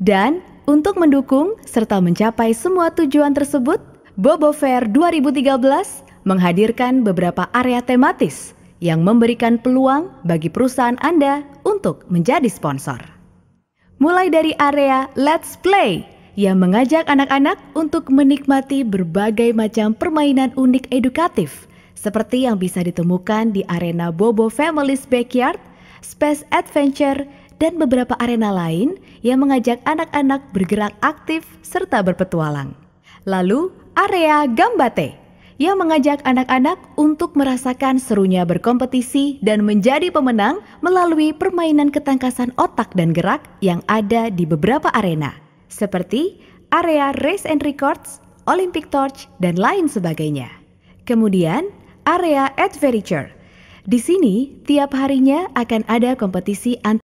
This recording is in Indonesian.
Dan untuk mendukung serta mencapai semua tujuan tersebut, Bobo Fair 2013 menghadirkan beberapa area tematis yang memberikan peluang bagi perusahaan Anda untuk menjadi sponsor. Mulai dari area Let's Play yang mengajak anak-anak untuk menikmati berbagai macam permainan unik edukatif seperti yang bisa ditemukan di arena Bobo Family's Backyard, Space Adventure, dan beberapa arena lain yang mengajak anak-anak bergerak aktif serta berpetualang. Lalu, area Gambate yang mengajak anak-anak untuk merasakan serunya berkompetisi dan menjadi pemenang melalui permainan ketangkasan otak dan gerak yang ada di beberapa arena, seperti area Race and Records, Olympic Torch, dan lain sebagainya. Kemudian, area Adventure. Di sini, tiap harinya akan ada kompetisi antar